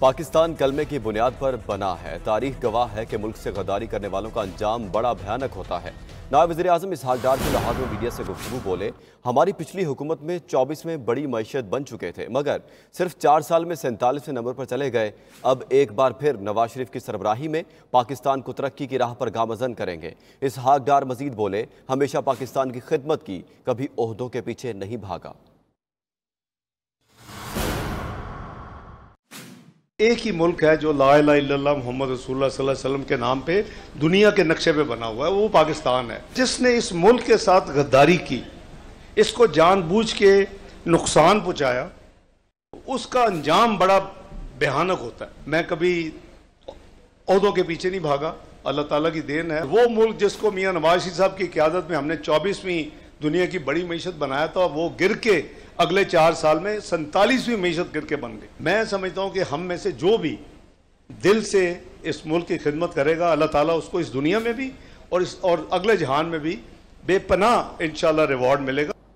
पाकिस्तान कलमे की बुनियाद पर बना है तारीख गवाह है कि मुल्क से गद्दारी करने वालों का अंजाम बड़ा भयानक होता है नायब वजी अजम इसहाक डार के लाहौर में मीडिया से गुफगू बोले हमारी पिछली हुकूमत में चौबीस में बड़ी मीशत बन चुके थे मगर सिर्फ चार साल में सैंतालीसवें नंबर पर चले गए अब एक बार फिर नवाज शरीफ की सरबराही में पाकिस्तान को तरक्की की राह पर गामजन करेंगे हाक डार मजीद बोले हमेशा पाकिस्तान की खिदमत की कभी अहदों के पीछे नहीं भागा एक ही मुल्क है जो ला मोहम्मद रसुल्लम के नाम पे दुनिया के नक्शे पे बना हुआ है वो पाकिस्तान है जिसने इस मुल्क के साथ गद्दारी की इसको जानबूझ के नुकसान पहुँचाया उसका अंजाम बड़ा भयानक होता है मैं कभी अहदों के पीछे नहीं भागा अल्लाह ताला की देन है वो मुल्क जिसको मियाँ नवाज शरीफ साहब की क्यादत में हमने चौबीसवीं दुनिया की बड़ी मीशत बनाया था वो गिर के अगले चार साल में सैतालीसवीं मीशत गिर के बन गई मैं समझता हूँ कि हम में से जो भी दिल से इस मुल्क की खिदमत करेगा अल्लाह ताला उसको इस दुनिया में भी और इस और अगले जहान में भी बेपनाह इन रिवॉर्ड मिलेगा